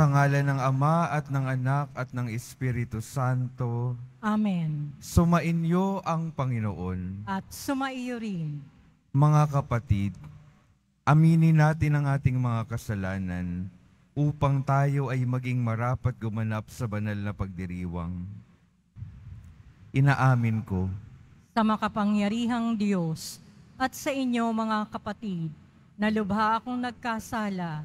Sa ngalan ng Ama at ng Anak at ng Espiritu Santo. Amen. Sumainyo ang Panginoon. At sumaiyo rin. Mga kapatid, aminin natin ang ating mga kasalanan upang tayo ay maging marapat gumanap sa banal na pagdiriwang. Inaamin ko. Sa makapangyarihang Diyos at sa inyo mga kapatid, na lubha akong nagkasala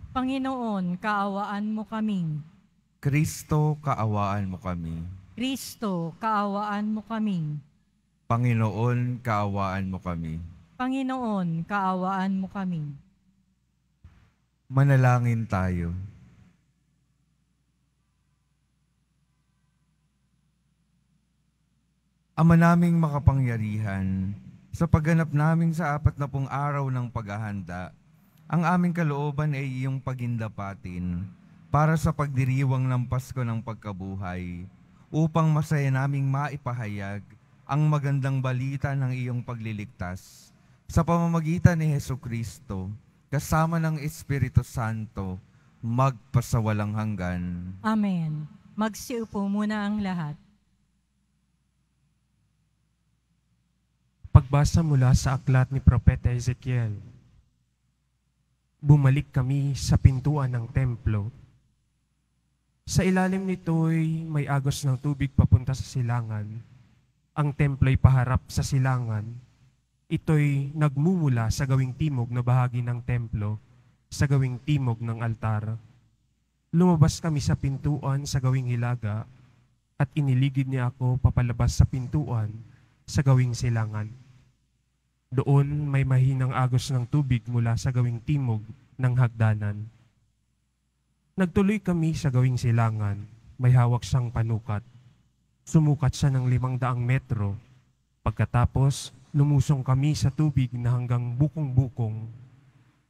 Panginoon, kaawaan mo kaming. Kristo, kaawaan mo kami. Kristo, kaawaan mo kami. Panginoon, kaawaan mo kami. Panginoon, kaawaan mo kami. Manalangin tayo. Ama naming makapangyarihan, sa pagganap naming sa apat na pong araw ng paghahanda, ang aming kalooban ay iyong pagindapatin para sa pagdiriwang ng Pasko ng Pagkabuhay upang masaya naming maipahayag ang magandang balita ng iyong pagliligtas sa pamamagitan ni Heso Kristo kasama ng Espiritu Santo magpasawalang hanggan. Amen. Magsiupo muna ang lahat. Pagbasa mula sa aklat ni Propeta Ezekiel bumalik kami sa pintuan ng templo. Sa ilalim nito'y may agos ng tubig papunta sa silangan. Ang templo'y paharap sa silangan. Ito'y nagmumula sa gawing timog na bahagi ng templo, sa gawing timog ng altar. Lumabas kami sa pintuan sa gawing hilaga at iniligid niya ako papalabas sa pintuan sa gawing silangan. Doon may mahinang agos ng tubig mula sa gawing timog ng hagdanan. Nagtuloy kami sa gawing silangan, may hawak siyang panukat. Sumukat siya ng limang daang metro. Pagkatapos, lumusong kami sa tubig na hanggang bukong-bukong.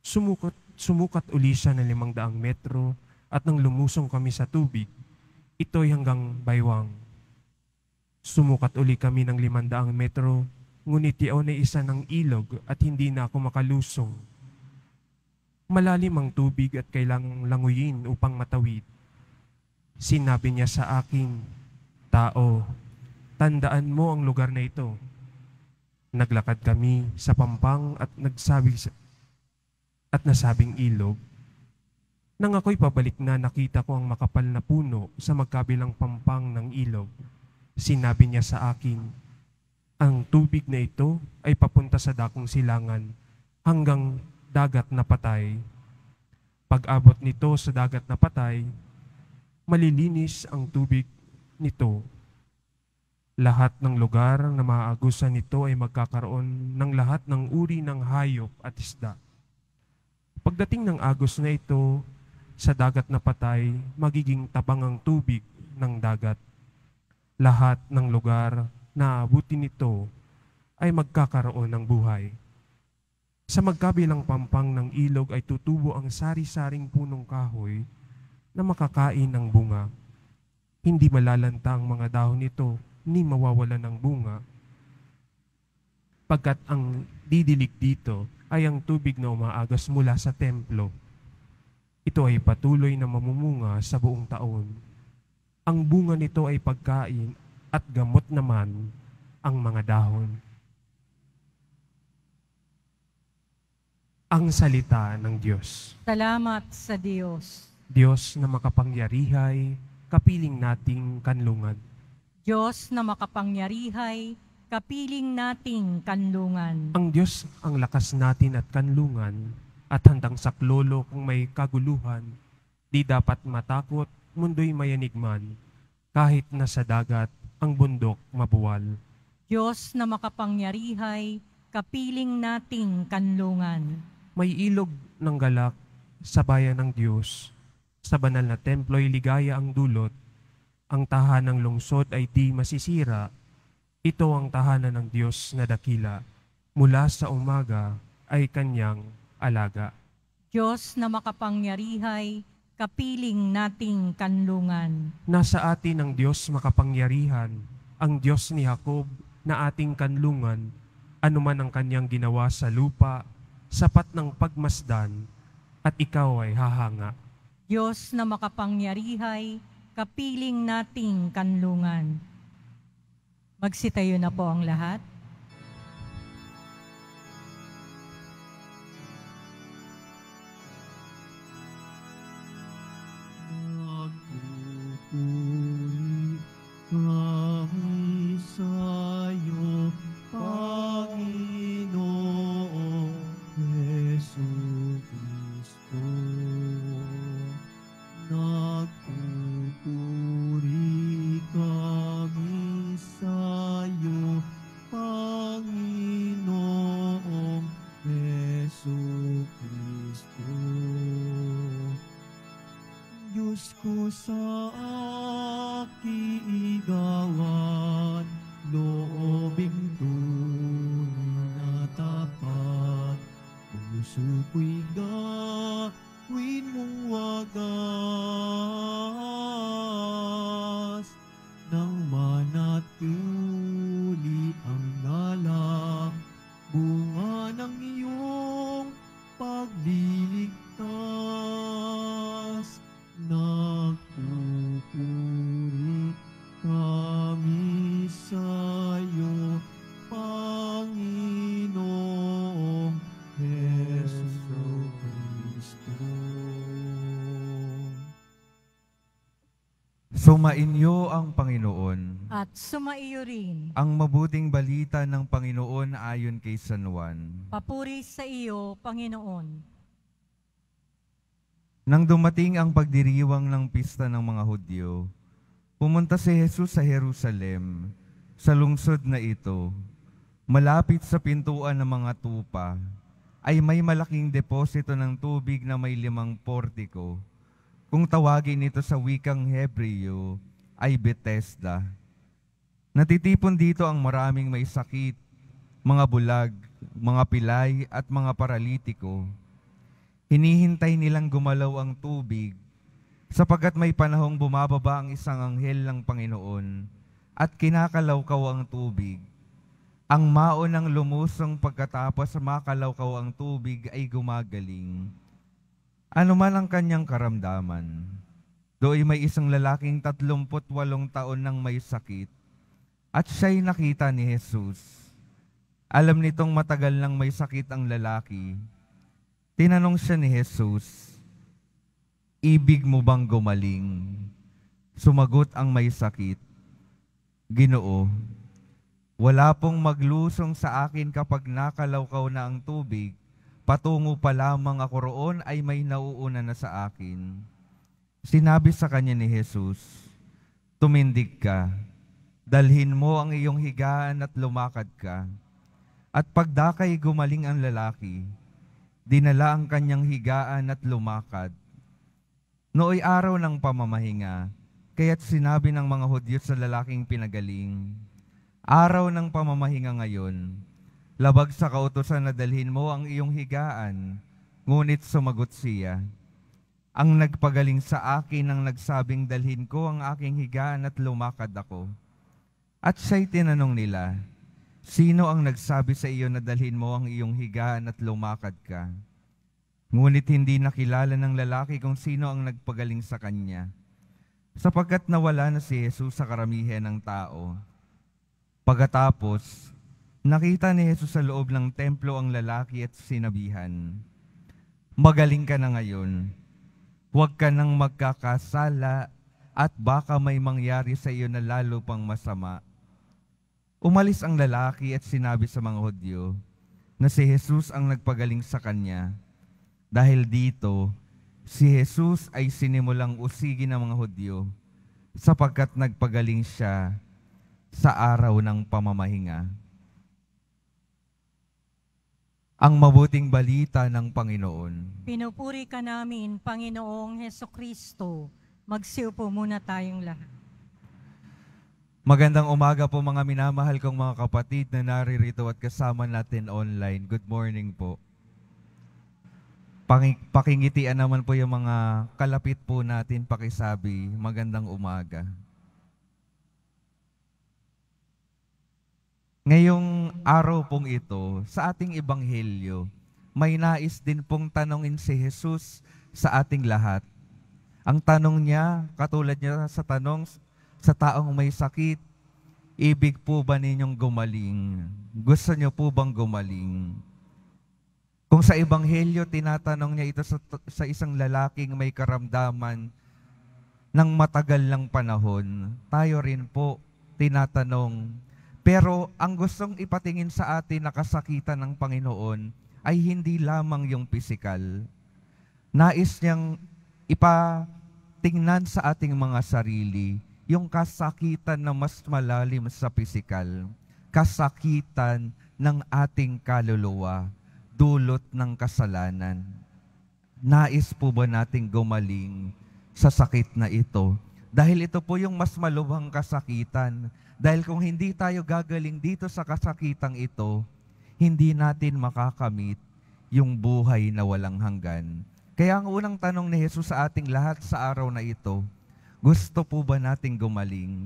Sumukat, sumukat uli siya ng limang daang metro at nang lumusong kami sa tubig, ito'y hanggang baywang. Sumukat uli kami ng limandaang metro ngunit yaon ay isa ng ilog at hindi na ako makalusong. Malalim ang tubig at kailangang languyin upang matawid. Sinabi niya sa akin, Tao, tandaan mo ang lugar na ito. Naglakad kami sa pampang at nagsabi sa, at nasabing ilog. Nang ako'y pabalik na nakita ko ang makapal na puno sa magkabilang pampang ng ilog. Sinabi niya sa akin, ang tubig na ito ay papunta sa dakong silangan hanggang dagat na patay. Pag-abot nito sa dagat na patay, malilinis ang tubig nito. Lahat ng lugar na maaagusan nito ay magkakaroon ng lahat ng uri ng hayop at isda. Pagdating ng agos na ito, sa dagat na patay, magiging tabang ang tubig ng dagat. Lahat ng lugar na buti nito ay magkakaroon ng buhay. Sa magkabilang pampang ng ilog ay tutubo ang sari-saring punong kahoy na makakain ng bunga. Hindi malalanta ang mga dahon nito ni mawawala ng bunga. Pagkat ang didilig dito ay ang tubig na umaagas mula sa templo. Ito ay patuloy na mamumunga sa buong taon. Ang bunga nito ay pagkain at gamot naman ang mga dahon. Ang salita ng Diyos. Salamat sa Diyos. Diyos na makapangyarihay, kapiling nating kanlungan. Diyos na makapangyarihay, kapiling nating kanlungan. Ang Diyos ang lakas natin at kanlungan, at handang saklolo kung may kaguluhan, di dapat matakot, mundo'y mayanigman, kahit nasa dagat ang bundok mabuwal. Diyos na makapangyarihay, kapiling nating kanlungan. May ilog ng galak sa bayan ng Diyos. Sa banal na templo'y ligaya ang dulot. Ang ng lungsod ay di masisira. Ito ang tahanan ng Diyos na dakila. Mula sa umaga ay kanyang alaga. Diyos na makapangyarihay, kapiling nating kanlungan. Nasa atin ang Diyos makapangyarihan, ang Diyos ni Jacob na ating kanlungan, anuman ang kanyang ginawa sa lupa, sapat ng pagmasdan, at ikaw ay hahanga. Diyos na makapangyarihay, kapiling nating kanlungan. Magsitayo na po ang lahat. Sumainyo ang Panginoon. At sumaiyo rin. Ang mabuting balita ng Panginoon ayon kay San Juan. Papuri sa iyo, Panginoon. Nang dumating ang pagdiriwang ng pista ng mga Hudyo, pumunta si Jesus sa Jerusalem, sa lungsod na ito. Malapit sa pintuan ng mga tupa, ay may malaking deposito ng tubig na may limang portiko kung tawagin ito sa wikang Hebreo, ay Bethesda. Natitipon dito ang maraming may sakit, mga bulag, mga pilay at mga paralitiko. Hinihintay nilang gumalaw ang tubig sapagat may panahong bumababa ang isang anghel ng Panginoon at kinakalawkaw ang tubig. Ang maon ng lumusong pagkatapos makalawkaw ang tubig ay gumagaling ano man ang kanyang karamdaman, do'y may isang lalaking 38 taon nang may sakit, at siya'y nakita ni Jesus. Alam nitong matagal nang may sakit ang lalaki. Tinanong siya ni Jesus, Ibig mo bang gumaling? Sumagot ang may sakit, Ginoo, wala pong maglusong sa akin kapag nakalawkaw na ang tubig, Patungo pa lamang ako roon ay may nauuna na sa akin. Sinabi sa kanya ni Jesus, Tumindig ka, dalhin mo ang iyong higaan at lumakad ka. At pagdakay gumaling ang lalaki, dinala ang kanyang higaan at lumakad. Nooy araw ng pamamahinga, kaya't sinabi ng mga Hudyo sa lalaking pinagaling, Araw ng pamamahinga ngayon, Labag sa kautosan na dalhin mo ang iyong higaan, ngunit sumagot siya, Ang nagpagaling sa akin ang nagsabing dalhin ko ang aking higaan at lumakad ako. At siya'y tinanong nila, Sino ang nagsabi sa iyo na dalhin mo ang iyong higaan at lumakad ka? Ngunit hindi nakilala ng lalaki kung sino ang nagpagaling sa kanya, sapagkat nawala na si Jesus sa karamihan ng tao. Pagkatapos, Nakita ni Jesus sa loob ng templo ang lalaki at sinabihan, Magaling ka na ngayon. Huwag ka nang magkakasala at baka may mangyari sa iyo na lalo pang masama. Umalis ang lalaki at sinabi sa mga Hudyo na si Jesus ang nagpagaling sa kanya. Dahil dito, si Jesus ay sinimulang usigi ng mga Hudyo sapagkat nagpagaling siya sa araw ng pamamahinga ang mabuting balita ng Panginoon. Pinupuri ka namin, Panginoong Heso Kristo. Magsiupo muna tayong lahat. Magandang umaga po mga minamahal kong mga kapatid na naririto at kasama natin online. Good morning po. Pakingitian naman po yung mga kalapit po natin pakisabi. Magandang umaga. Ngayong araw pong ito, sa ating ebanghelyo, may nais din pong tanongin si Jesus sa ating lahat. Ang tanong niya, katulad niya sa tanong sa taong may sakit, ibig po ba ninyong gumaling? Gusto niyo po bang gumaling? Kung sa ebanghelyo, tinatanong niya ito sa, sa isang lalaking may karamdaman ng matagal ng panahon, tayo rin po tinatanong, pero ang gustong ipatingin sa atin na kasakitan ng Panginoon ay hindi lamang yung physical. Nais niyang ipatingnan sa ating mga sarili yung kasakitan na mas malalim sa physical, kasakitan ng ating kaluluwa, dulot ng kasalanan. Nais po ba nating gumaling sa sakit na ito? Dahil ito po yung mas malubhang kasakitan dahil kung hindi tayo gagaling dito sa kasakitang ito, hindi natin makakamit yung buhay na walang hanggan. Kaya ang unang tanong ni Jesus sa ating lahat sa araw na ito, gusto po ba nating gumaling?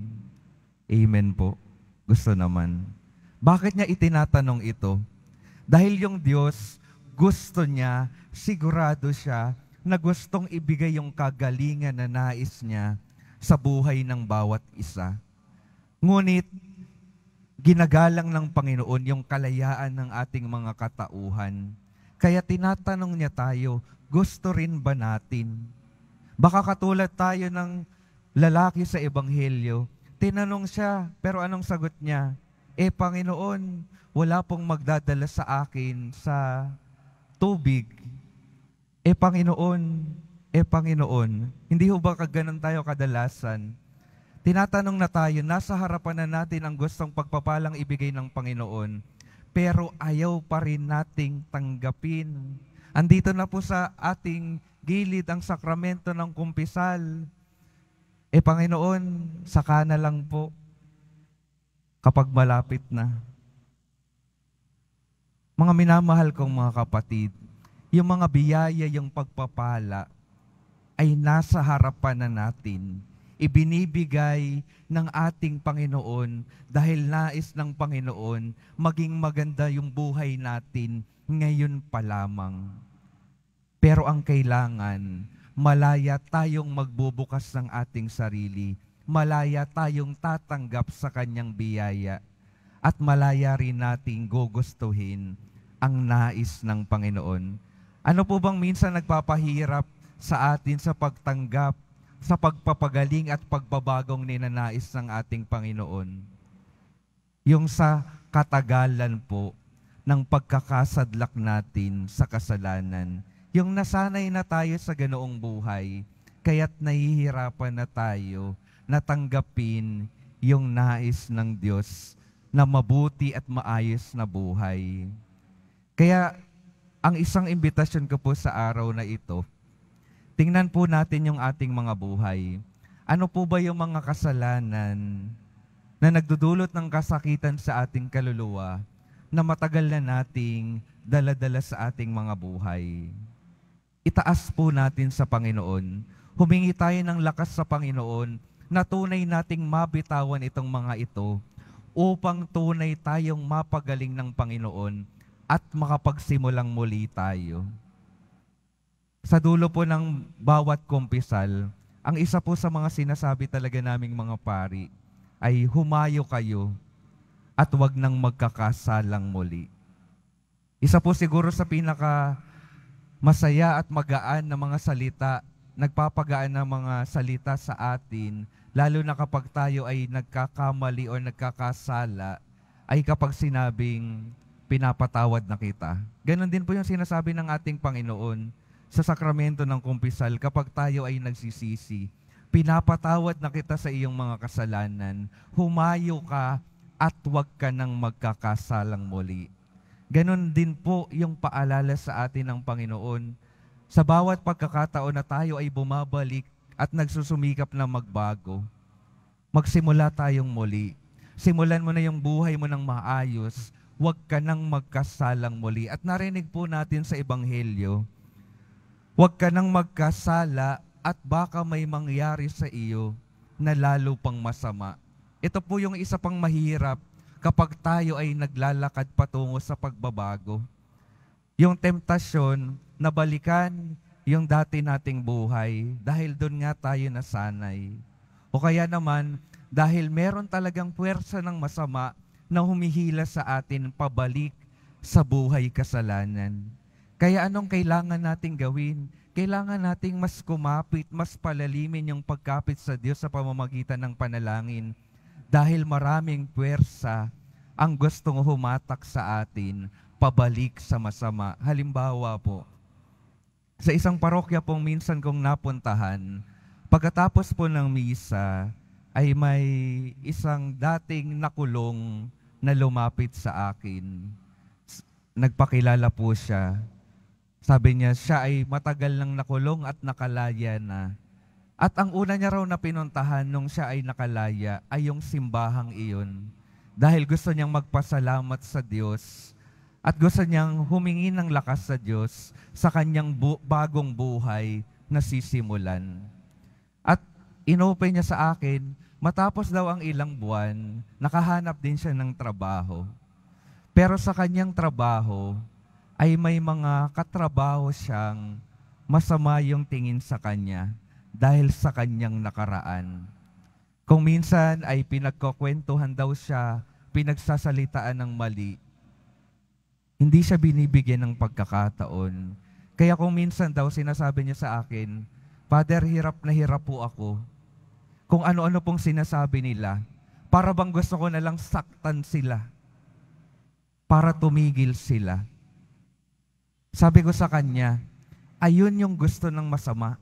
Amen po. Gusto naman. Bakit niya itinatanong ito? Dahil yung Diyos, gusto niya, sigurado siya, na gustong ibigay yung kagalingan na nais niya sa buhay ng bawat isa. Ngunit, ginagalang ng Panginoon yung kalayaan ng ating mga katauhan. Kaya tinatanong niya tayo, gusto rin ba natin? Baka katulad tayo ng lalaki sa Ebanghelyo, tinanong siya, pero anong sagot niya? Eh, Panginoon, wala pong magdadala sa akin sa tubig. Eh, Panginoon, eh, Panginoon, hindi ho ba kaganan tayo kadalasan? Tinatanong na tayo, nasa harapan na natin ang gustong pagpapalang ibigay ng Panginoon, pero ayaw pa rin nating tanggapin. Andito na po sa ating gilid ang sakramento ng kumpisal. Eh Panginoon, saka na lang po kapag malapit na. Mga minamahal kong mga kapatid, yung mga biyaya, yung pagpapala ay nasa harapan na natin ibinibigay ng ating Panginoon dahil nais ng Panginoon maging maganda yung buhay natin ngayon pa lamang. Pero ang kailangan, malaya tayong magbubukas ng ating sarili, malaya tayong tatanggap sa kanyang biyaya, at malaya rin nating gugustuhin ang nais ng Panginoon. Ano po bang minsan nagpapahirap sa atin sa pagtanggap sa pagpapagaling at pagbabagong ninanais ng ating Panginoon. Yung sa katagalan po ng pagkakasadlak natin sa kasalanan. Yung nasanay na tayo sa ganoong buhay, kaya't nahihirapan na tayo natanggapin yung nais ng Diyos na mabuti at maayos na buhay. Kaya ang isang imbitasyon ko po sa araw na ito, tingnan po natin yung ating mga buhay. Ano po ba yung mga kasalanan na nagdudulot ng kasakitan sa ating kaluluwa na matagal na nating daladala sa ating mga buhay? Itaas po natin sa Panginoon. Humingi tayo ng lakas sa Panginoon na tunay nating mabitawan itong mga ito upang tunay tayong mapagaling ng Panginoon at makapagsimulang muli tayo sa dulo po ng bawat kumpisal, ang isa po sa mga sinasabi talaga naming mga pari ay humayo kayo at wag nang magkakasalang muli. Isa po siguro sa pinaka masaya at magaan na mga salita, nagpapagaan ng mga salita sa atin, lalo na kapag tayo ay nagkakamali o nagkakasala, ay kapag sinabing pinapatawad na kita. Ganon din po yung sinasabi ng ating Panginoon sa sakramento ng kumpisal kapag tayo ay nagsisisi. Pinapatawad na kita sa iyong mga kasalanan. Humayo ka at huwag ka nang magkakasalang muli. Ganon din po yung paalala sa atin ng Panginoon. Sa bawat pagkakataon na tayo ay bumabalik at nagsusumikap na magbago, magsimula tayong muli. Simulan mo na yung buhay mo ng maayos. Huwag ka nang magkasalang muli. At narinig po natin sa Ebanghelyo, Huwag ka nang magkasala at baka may mangyari sa iyo na lalo pang masama. Ito po yung isa pang mahirap kapag tayo ay naglalakad patungo sa pagbabago. Yung temptasyon na balikan yung dati nating buhay dahil doon nga tayo nasanay. O kaya naman, dahil meron talagang puwersa ng masama na humihila sa atin pabalik sa buhay kasalanan. Kaya anong kailangan nating gawin? Kailangan nating mas kumapit, mas palalimin yung pagkapit sa Diyos sa pamamagitan ng panalangin. Dahil maraming puwersa ang gustong humatak sa atin pabalik sa masama. Halimbawa po, sa isang parokya pong minsan kong napuntahan, pagkatapos po ng misa, ay may isang dating nakulong na lumapit sa akin. Nagpakilala po siya sabi niya, siya ay matagal nang nakulong at nakalaya na. At ang una niya raw na pinuntahan nung siya ay nakalaya ay yung simbahang iyon. Dahil gusto niyang magpasalamat sa Diyos at gusto niyang humingi ng lakas sa Diyos sa kanyang bu- bagong buhay na sisimulan. At inopen niya sa akin, matapos daw ang ilang buwan, nakahanap din siya ng trabaho. Pero sa kanyang trabaho, ay may mga katrabaho siyang masama yung tingin sa kanya dahil sa kanyang nakaraan. Kung minsan ay pinagkukwentuhan daw siya, pinagsasalitaan ng mali, hindi siya binibigyan ng pagkakataon. Kaya kung minsan daw sinasabi niya sa akin, Father, hirap na hirap po ako. Kung ano-ano pong sinasabi nila, para bang gusto ko na lang saktan sila. Para tumigil sila. Sabi ko sa kanya, ayun yung gusto ng masama.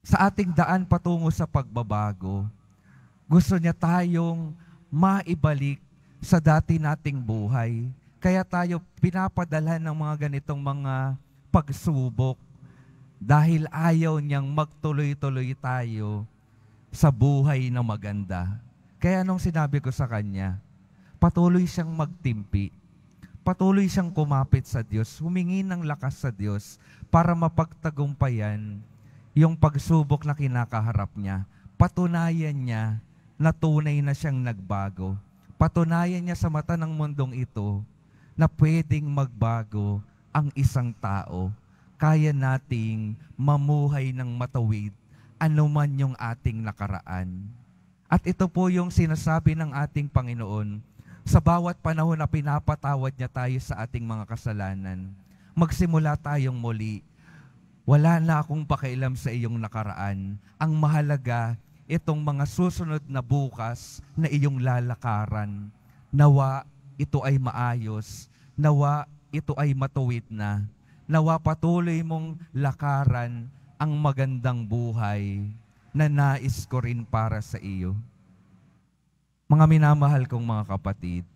Sa ating daan patungo sa pagbabago, gusto niya tayong maibalik sa dati nating buhay. Kaya tayo pinapadala ng mga ganitong mga pagsubok dahil ayaw niyang magtuloy-tuloy tayo sa buhay na maganda. Kaya nung sinabi ko sa kanya, patuloy siyang magtimpi patuloy siyang kumapit sa Diyos, humingi ng lakas sa Diyos para mapagtagumpayan yung pagsubok na kinakaharap niya. Patunayan niya na tunay na siyang nagbago. Patunayan niya sa mata ng mundong ito na pwedeng magbago ang isang tao. Kaya nating mamuhay ng matawid anuman yung ating nakaraan. At ito po yung sinasabi ng ating Panginoon sa bawat panahon na pinapatawad niya tayo sa ating mga kasalanan. Magsimula tayong muli. Wala na akong pakialam sa iyong nakaraan. Ang mahalaga, itong mga susunod na bukas na iyong lalakaran. Nawa, ito ay maayos. Nawa, ito ay matuwid na. Nawa patuloy mong lakaran ang magandang buhay na nais ko rin para sa iyo. Mga minamahal kong mga kapatid,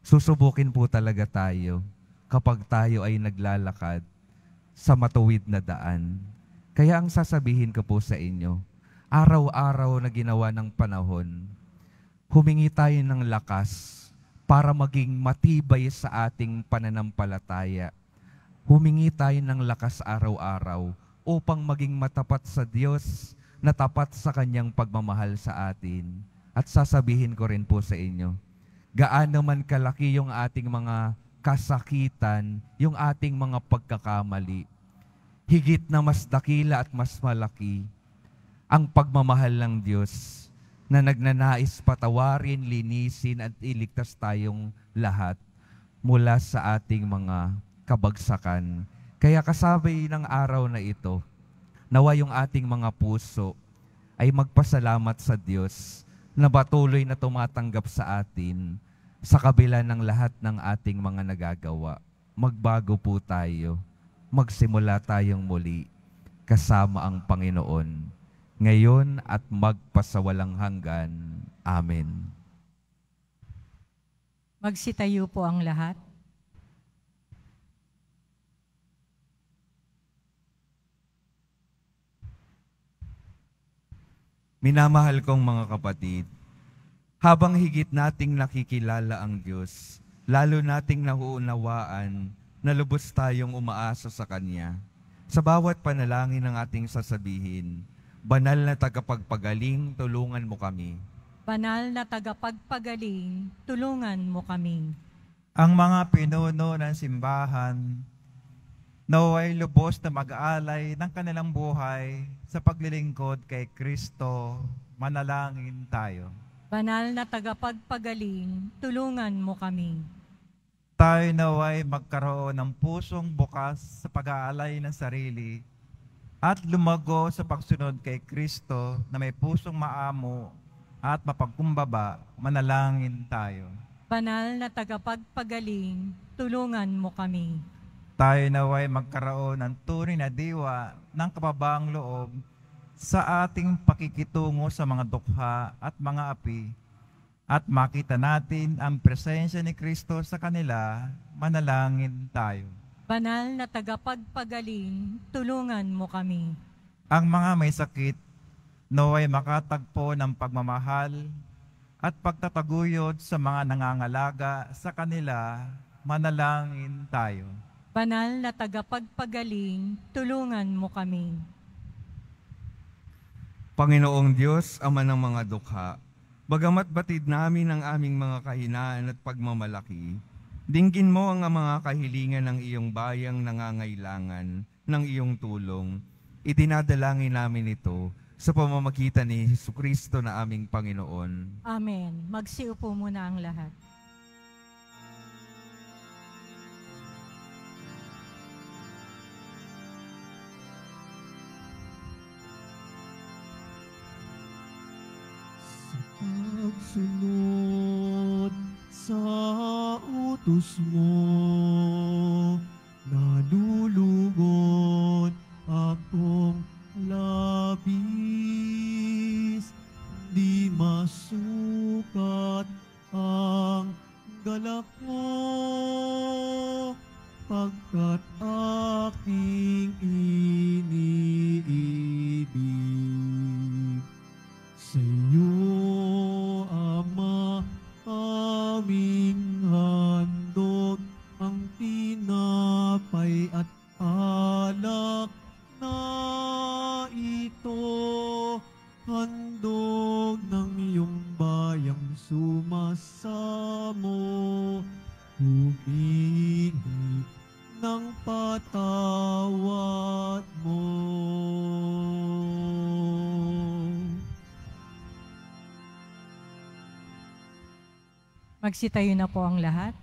susubukin po talaga tayo kapag tayo ay naglalakad sa matuwid na daan. Kaya ang sasabihin ko po sa inyo, araw-araw na ginawa ng panahon, humingi tayo ng lakas para maging matibay sa ating pananampalataya. Humingi tayo ng lakas araw-araw upang maging matapat sa Diyos, na tapat sa Kanyang pagmamahal sa atin at sasabihin ko rin po sa inyo, gaano man kalaki yung ating mga kasakitan, yung ating mga pagkakamali, higit na mas dakila at mas malaki ang pagmamahal ng Diyos na nagnanais patawarin, linisin at iligtas tayong lahat mula sa ating mga kabagsakan. Kaya kasabay ng araw na ito, nawa yung ating mga puso ay magpasalamat sa Diyos na patuloy na tumatanggap sa atin sa kabila ng lahat ng ating mga nagagawa. Magbago po tayo. Magsimula tayong muli kasama ang Panginoon ngayon at magpasawalang hanggan. Amen. Magsitayo po ang lahat. Minamahal kong mga kapatid, habang higit nating nakikilala ang Diyos, lalo nating nauunawaan na lubos tayong umaasa sa Kanya. Sa bawat panalangin ng ating sasabihin, Banal na tagapagpagaling, tulungan mo kami. Banal na tagapagpagaling, tulungan mo kami. Ang mga pinuno ng simbahan, naway lubos na mag alay ng kanilang buhay sa paglilingkod kay Kristo, manalangin tayo. Banal na tagapagpagaling, tulungan mo kami. Tayo naway magkaroon ng pusong bukas sa pag-aalay ng sarili at lumago sa pagsunod kay Kristo na may pusong maamo at mapagkumbaba, manalangin tayo. Banal na tagapagpagaling, tulungan mo kami. Tayo naway magkaroon ng tunay na diwa ng kababaang loob sa ating pakikitungo sa mga dukha at mga api at makita natin ang presensya ni Kristo sa kanila, manalangin tayo. Banal na tagapagpagaling, tulungan mo kami. Ang mga may sakit, naway makatagpo ng pagmamahal at pagtataguyod sa mga nangangalaga sa kanila, manalangin tayo. Banal na tagapagpagaling, tulungan mo kami. Panginoong Diyos, Ama ng mga dukha, bagamat batid namin ang aming mga kahinaan at pagmamalaki, dinggin mo ang mga kahilingan ng iyong bayang nangangailangan ng iyong tulong. Itinadalangin namin ito sa pamamagitan ni Hesus Kristo na aming Panginoon. Amen. Magsiupo muna ang lahat. pagsunod sa utos mo. Magsitayo na po ang lahat.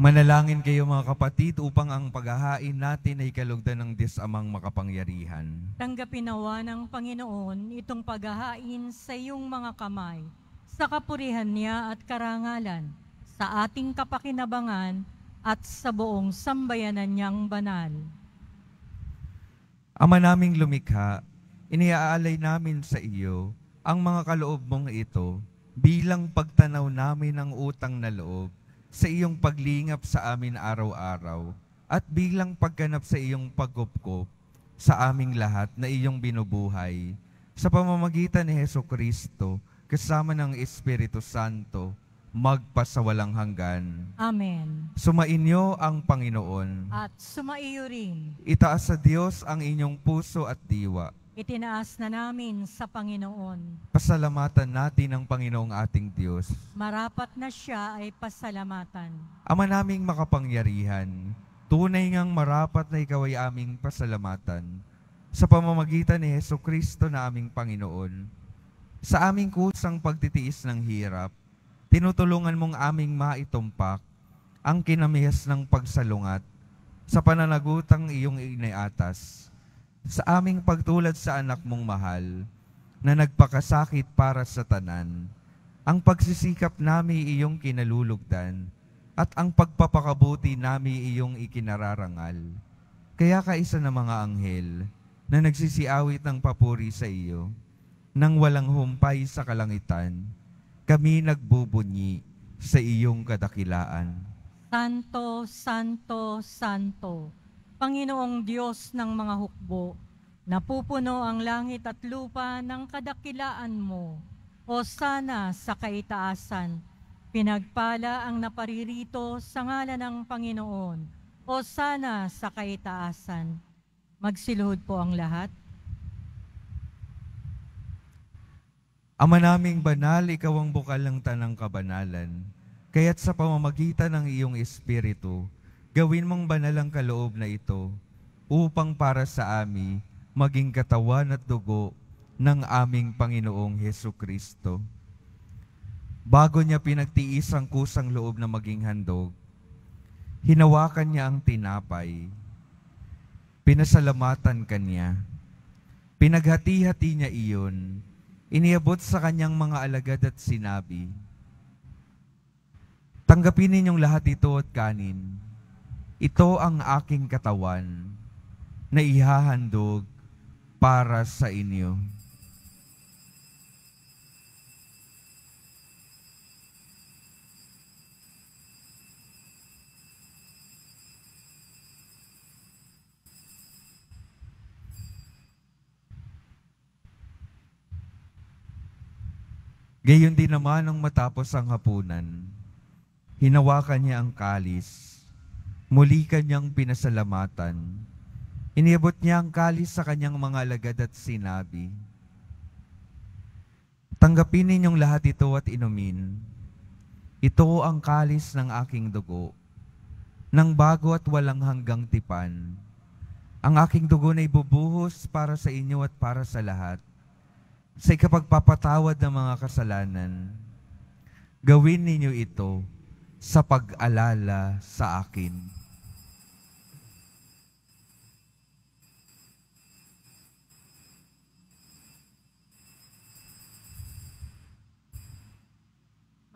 Manalangin kayo mga kapatid upang ang paghahain natin ay kalugdan ng amang makapangyarihan. Tanggapin nawa ng Panginoon itong paghahain sa iyong mga kamay, sa kapurihan niya at karangalan, sa ating kapakinabangan at sa buong sambayanan niyang banal. Ama naming lumikha, Iniaalay namin sa iyo ang mga kaloob mong ito bilang pagtanaw namin ang utang na loob sa iyong paglingap sa amin araw-araw at bilang pagganap sa iyong pagkupkop sa aming lahat na iyong binubuhay sa pamamagitan ni Heso Kristo kasama ng Espiritu Santo magpasawalang hanggan. Amen. Sumainyo ang Panginoon. At sumaiyo rin. Itaas sa Diyos ang inyong puso at diwa Itinaas na namin sa Panginoon. Pasalamatan natin ang Panginoong ating Diyos. Marapat na siya ay pasalamatan. Ama naming makapangyarihan, tunay ngang marapat na ikaw ay aming pasalamatan sa pamamagitan ni Heso Kristo na aming Panginoon. Sa aming kusang pagtitiis ng hirap, tinutulungan mong aming maitumpak ang kinamihas ng pagsalungat sa pananagutang iyong iniatas sa aming pagtulad sa anak mong mahal na nagpakasakit para sa tanan. Ang pagsisikap nami iyong kinalulugdan at ang pagpapakabuti nami iyong ikinararangal. Kaya kaisa ng mga anghel na nagsisiawit ng papuri sa iyo nang walang humpay sa kalangitan, kami nagbubunyi sa iyong kadakilaan. Santo, Santo, Santo, Panginoong Diyos ng mga hukbo, napupuno ang langit at lupa ng kadakilaan mo. O sana sa kaitaasan, pinagpala ang naparirito sa ngalan ng Panginoon. O sana sa kaitaasan. Magsiluhod po ang lahat. Ama naming banal, ikaw ang bukal ng tanang kabanalan. Kaya't sa pamamagitan ng iyong Espiritu, Gawin mong banal ang kaloob na ito upang para sa amin maging katawan at dugo ng aming Panginoong Heso Kristo. Bago niya pinagtiis ang kusang loob na maging handog, hinawakan niya ang tinapay, pinasalamatan kanya, pinaghati-hati niya iyon, iniabot sa kanyang mga alagad at sinabi, Tanggapin ninyong lahat ito at kanin ito ang aking katawan na ihahandog para sa inyo. Gayon din naman nang matapos ang hapunan, hinawakan niya ang kalis Muli kanyang pinasalamatan. Inibot niya ang kalis sa kanyang mga alagad at sinabi, Tanggapin ninyong lahat ito at inumin. Ito ang kalis ng aking dugo, ng bago at walang hanggang tipan. Ang aking dugo na ibubuhos para sa inyo at para sa lahat, sa ikapagpapatawad ng mga kasalanan. Gawin ninyo ito sa pag-alala sa akin.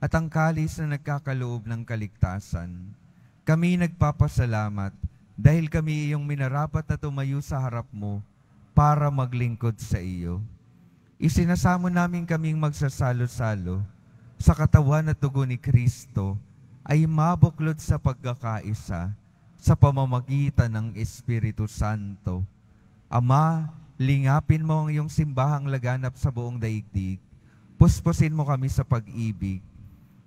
at ang kalis na nagkakaloob ng kaligtasan. Kami nagpapasalamat dahil kami iyong minarapat na tumayo sa harap mo para maglingkod sa iyo. Isinasamo namin kaming magsasalo-salo sa katawan at dugo ni Kristo ay mabuklod sa pagkakaisa sa pamamagitan ng Espiritu Santo. Ama, lingapin mo ang iyong simbahang laganap sa buong daigdig. Puspusin mo kami sa pag-ibig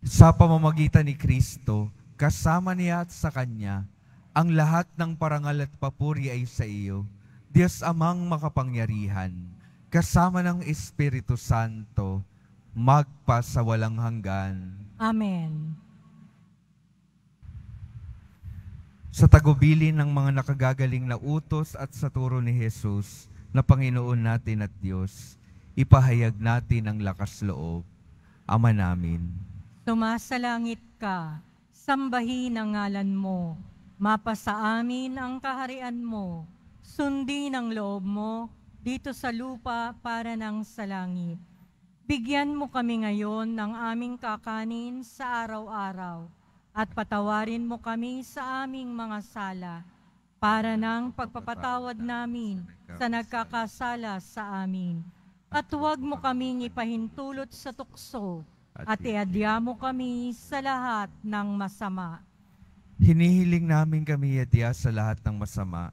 Sa pamamagitan ni Kristo, kasama niya at sa Kanya, ang lahat ng parangal at papuri ay sa iyo, Diyos amang makapangyarihan, kasama ng Espiritu Santo, magpa sa walang hanggan. Amen. Sa tagubilin ng mga nakagagaling na utos at sa turo ni Jesus na Panginoon natin at Diyos, ipahayag natin ang lakas loob, Ama namin Tumasa langit ka, sambahin ang ngalan mo, mapasaamin ang kaharian mo, sundin ang loob mo, dito sa lupa para ng sa langit. Bigyan mo kami ngayon ng aming kakanin sa araw-araw at patawarin mo kami sa aming mga sala para ng pagpapatawad namin sa nagkakasala sa amin. At huwag mo kaming ipahintulot sa tukso at iadya mo kami sa lahat ng masama. Hinihiling namin kami iadya sa lahat ng masama,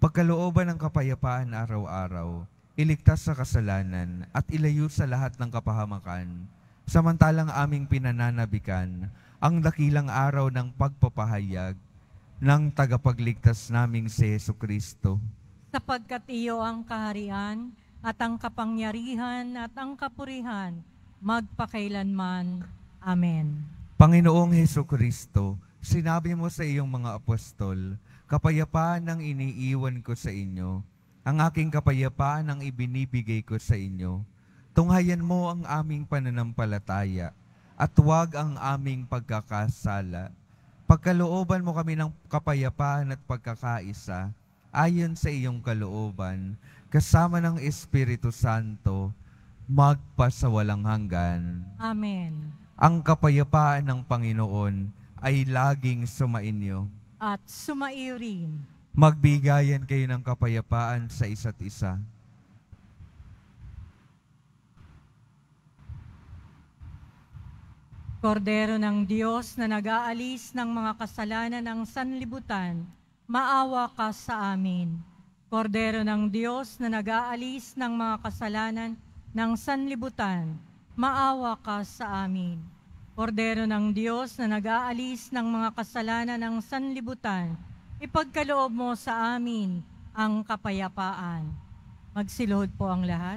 pagkalooban ng kapayapaan araw-araw, iligtas sa kasalanan at ilayo sa lahat ng kapahamakan, samantalang aming pinananabikan ang dakilang araw ng pagpapahayag ng tagapagligtas naming si Yesu Kristo. Sapagkat iyo ang kaharian at ang kapangyarihan at ang kapurihan magpakailanman. Amen. Panginoong Heso Kristo, sinabi mo sa iyong mga apostol, kapayapaan ang iniiwan ko sa inyo, ang aking kapayapaan ang ibinibigay ko sa inyo. Tunghayan mo ang aming pananampalataya at huwag ang aming pagkakasala. Pagkalooban mo kami ng kapayapaan at pagkakaisa, ayon sa iyong kalooban, kasama ng Espiritu Santo, magpasawalang hanggan. Amen. Ang kapayapaan ng Panginoon ay laging sumainyo. At sumaiyo Magbigayan kayo ng kapayapaan sa isa't isa. Kordero ng Diyos na nag-aalis ng mga kasalanan ng sanlibutan, maawa ka sa amin. Kordero ng Diyos na nag-aalis ng mga kasalanan ng sanlibutan, maawa ka sa amin. Kordero ng Diyos na nag-aalis ng mga kasalanan ng sanlibutan, ipagkaloob mo sa amin ang kapayapaan. Magsilod po ang lahat.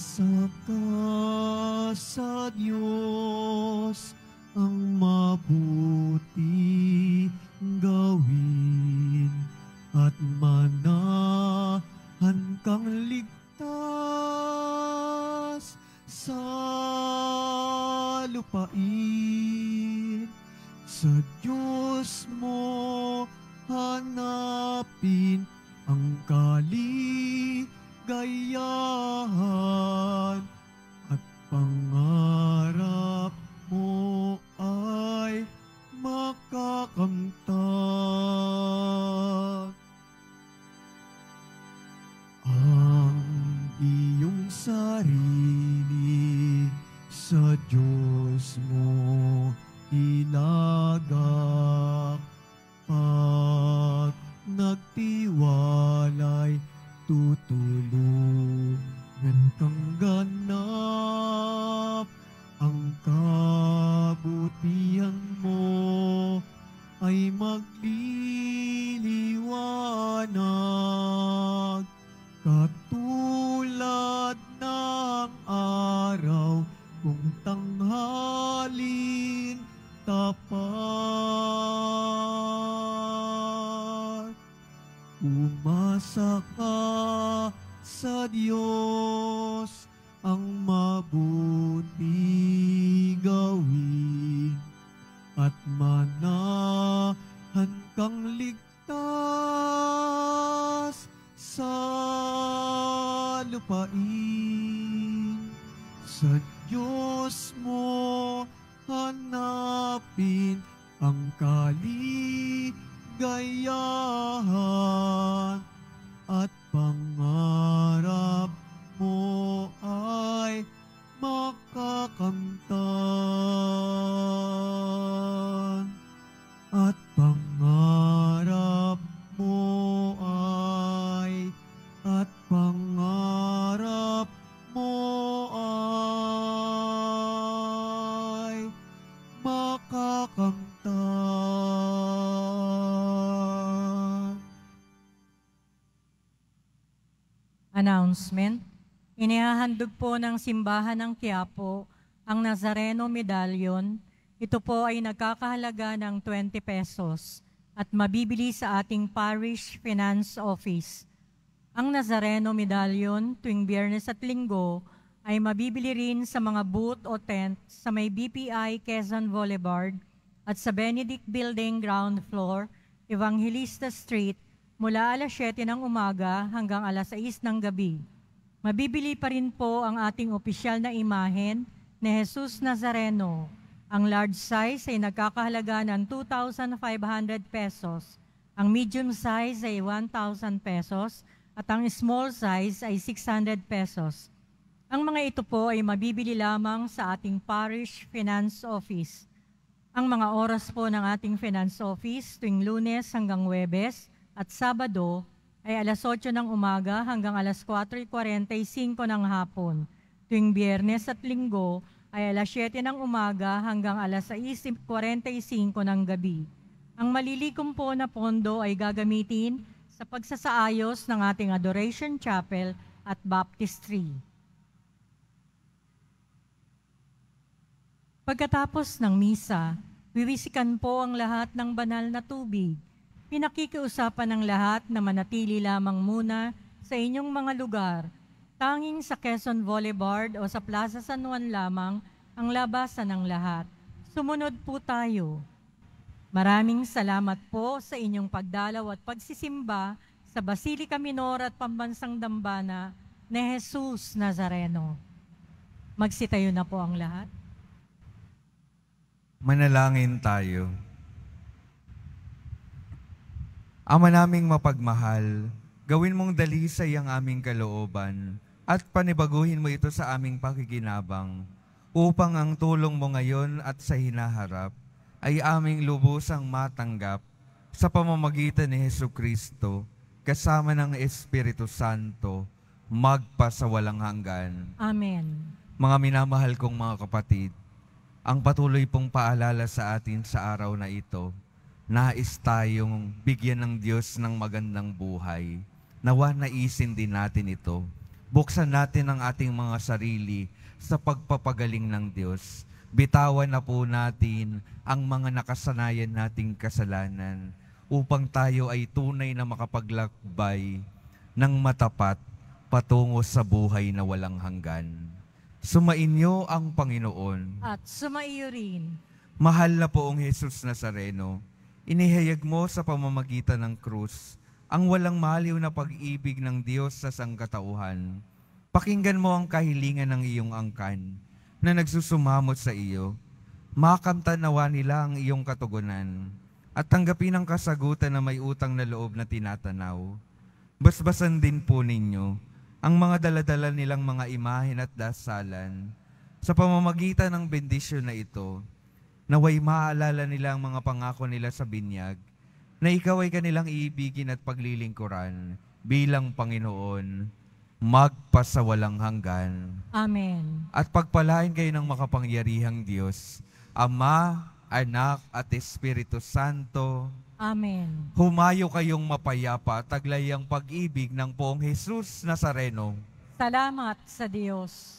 Isa sa Diyos ang mabuti gawin at manahan kang ligtas sa lupain. Sa Diyos mo hanapin ang kaligayahan Kaligayahan po ng Simbahan ng Quiapo ang Nazareno Medallion. Ito po ay nagkakahalaga ng 20 pesos at mabibili sa ating Parish Finance Office. Ang Nazareno Medallion tuwing biyernes at linggo ay mabibili rin sa mga booth o tent sa may BPI Quezon Boulevard at sa Benedict Building ground floor, Evangelista Street mula alas 7 ng umaga hanggang alas 6 ng gabi. Mabibili pa rin po ang ating opisyal na imahen ni Jesus Nazareno. Ang large size ay nagkakahalaga ng 2,500 pesos, ang medium size ay 1,000 pesos, at ang small size ay 600 pesos. Ang mga ito po ay mabibili lamang sa ating parish finance office. Ang mga oras po ng ating finance office tuwing lunes hanggang webes at sabado ay alas 8 ng umaga hanggang alas 4.45 ng hapon. Tuwing biyernes at linggo ay alas 7 ng umaga hanggang alas 6.45 ng gabi. Ang malilikom po na pondo ay gagamitin sa pagsasaayos ng ating Adoration Chapel at Baptistry. Pagkatapos ng misa, wiwisikan po ang lahat ng banal na tubig Pinakikiusapan ng lahat na manatili lamang muna sa inyong mga lugar, tanging sa Quezon Boulevard o sa Plaza San Juan lamang ang labasan ng lahat. Sumunod po tayo. Maraming salamat po sa inyong pagdalaw at pagsisimba sa Basilica Minor at Pambansang Dambana ni Jesus Nazareno. Magsitayo na po ang lahat. Manalangin tayo. Ama naming mapagmahal, gawin mong dalisay ang aming kalooban at panibaguhin mo ito sa aming pakikinabang upang ang tulong mo ngayon at sa hinaharap ay aming lubusang matanggap sa pamamagitan ni Heso Kristo kasama ng Espiritu Santo magpasawalang hanggan. Amen. Mga minamahal kong mga kapatid, ang patuloy pong paalala sa atin sa araw na ito – nais tayong bigyan ng Diyos ng magandang buhay. Nawa naisin din natin ito. Buksan natin ang ating mga sarili sa pagpapagaling ng Diyos. Bitawan na po natin ang mga nakasanayan nating kasalanan upang tayo ay tunay na makapaglakbay ng matapat patungo sa buhay na walang hanggan. Sumainyo ang Panginoon. At sumaiyo rin. Mahal na poong Jesus Nazareno, Inihayag mo sa pamamagitan ng krus ang walang maliw na pag-ibig ng Diyos sa sangkatauhan. Pakinggan mo ang kahilingan ng iyong angkan na nagsusumamot sa iyo. Makamtanawa nila ang iyong katugunan at tanggapin ang kasagutan na may utang na loob na tinatanaw. Basbasan din po ninyo ang mga daladala nilang mga imahin at dasalan sa pamamagitan ng bendisyon na ito Naway maaalala nila ang mga pangako nila sa binyag na ikaw ay kanilang iibigin at paglilingkuran bilang Panginoon magpasawalang hanggan. Amen. At pagpalain kayo ng makapangyarihang Diyos, Ama, Anak at Espiritu Santo. Amen. Humayo kayong mapayapa, taglay ang pag-ibig ng poong Jesus Nazareno. Salamat sa Diyos.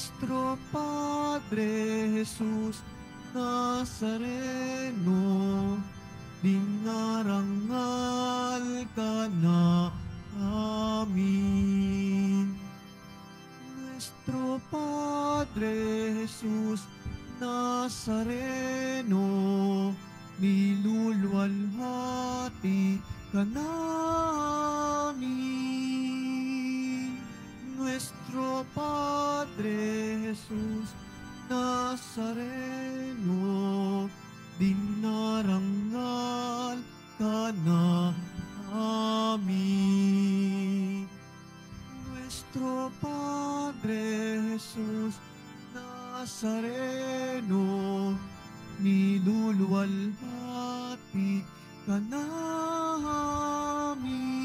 nuestro Padre Jesús Nazareno, dinarangal ka na amin. Nuestro Padre Jesús Nazareno, niluluwalhati ka namin nuestro Padre Jesús Nazareno, dinarangal ka na Nuestro Padre Jesús Nazareno, nidulwalhati ka na amin.